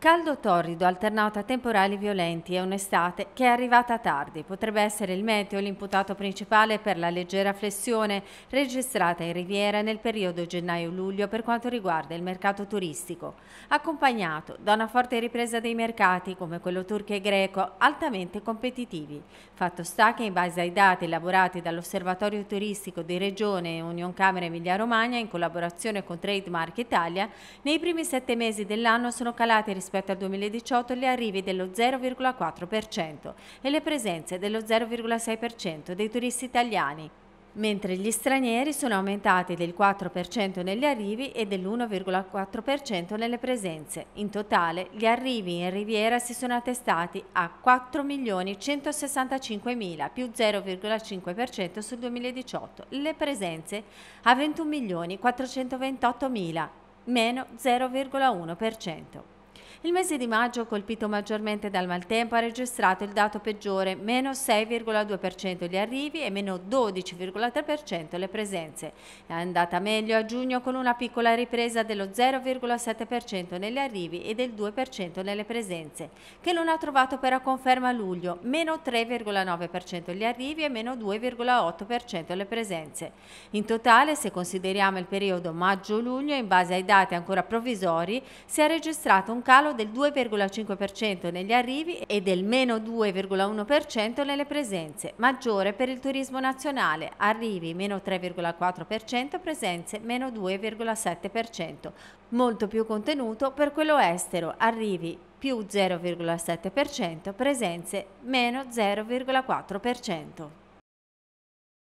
Caldo torrido, alternato a temporali violenti e un'estate che è arrivata tardi. Potrebbe essere il meteo l'imputato principale per la leggera flessione registrata in Riviera nel periodo gennaio-luglio per quanto riguarda il mercato turistico, accompagnato da una forte ripresa dei mercati come quello turco e greco altamente competitivi. Fatto sta che in base ai dati elaborati dall'Osservatorio turistico di Regione e Union Camera Emilia-Romagna in collaborazione con Trademark Italia, nei primi sette mesi dell'anno sono calati rispetto rispetto al 2018 gli arrivi dello 0,4% e le presenze dello 0,6% dei turisti italiani, mentre gli stranieri sono aumentati del 4% negli arrivi e dell'1,4% nelle presenze. In totale, gli arrivi in Riviera si sono attestati a 4.165.000 più 0,5% sul 2018, le presenze a 21.428.000 meno 0,1%. Il mese di maggio, colpito maggiormente dal maltempo, ha registrato il dato peggiore, meno 6,2% gli arrivi e meno 12,3% le presenze. È andata meglio a giugno con una piccola ripresa dello 0,7% negli arrivi e del 2% nelle presenze, che non ha trovato però conferma a luglio, meno 3,9% gli arrivi e meno 2,8% le presenze. In totale, se consideriamo il periodo maggio-luglio, in base ai dati ancora provvisori, si è registrato un caso calo del 2,5% negli arrivi e del meno 2,1% nelle presenze, maggiore per il turismo nazionale, arrivi meno 3,4%, presenze meno 2,7%, molto più contenuto per quello estero, arrivi più 0,7%, presenze meno 0,4%.